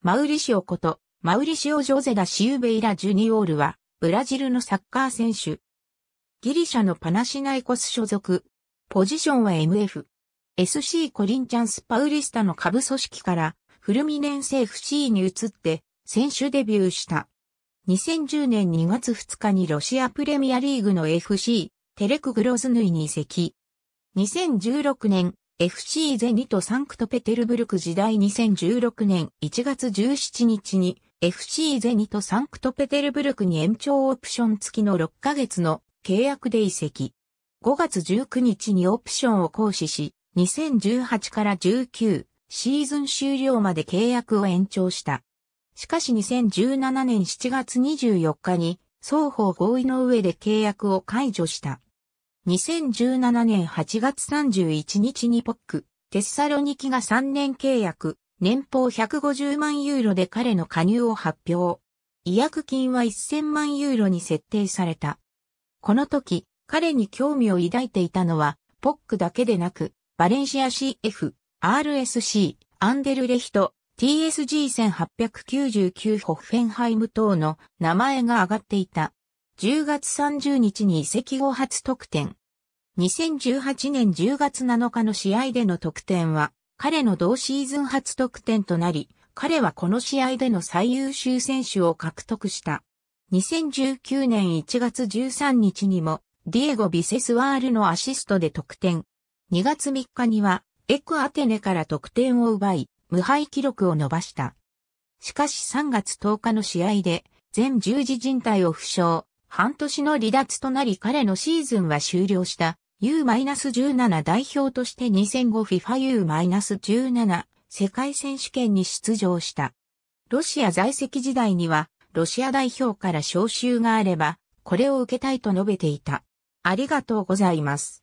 マウリシオこと、マウリシオ・ジョゼダ・シウベイラ・ジュニオールは、ブラジルのサッカー選手。ギリシャのパナシナイコス所属。ポジションは MF。SC コリンチャンス・パウリスタの下部組織から、フルミネンセ FC に移って、選手デビューした。2010年2月2日にロシアプレミアリーグの FC、テレクグロズヌイに移籍。2016年、FC ゼニとサンクトペテルブルク時代2016年1月17日に FC ゼニとサンクトペテルブルクに延長オプション付きの6ヶ月の契約で移籍。5月19日にオプションを行使し、2018から19シーズン終了まで契約を延長した。しかし2017年7月24日に双方合意の上で契約を解除した。2017年8月31日にポック、テッサロニキが3年契約、年俸150万ユーロで彼の加入を発表。違約金は1000万ユーロに設定された。この時、彼に興味を抱いていたのは、ポックだけでなく、バレンシア CF、RSC、アンデルレヒト、TSG1899 ホッフェンハイム等の名前が挙がっていた。10月30日に移籍後初得点、2018年10月7日の試合での得点は、彼の同シーズン初得点となり、彼はこの試合での最優秀選手を獲得した。2019年1月13日にも、ディエゴ・ビセスワールのアシストで得点。2月3日には、エクアテネから得点を奪い、無敗記録を伸ばした。しかし3月10日の試合で、全十字人帯を負傷、半年の離脱となり彼のシーズンは終了した。U-17 代表として 2005FIFA U-17 世界選手権に出場した。ロシア在籍時代には、ロシア代表から招集があれば、これを受けたいと述べていた。ありがとうございます。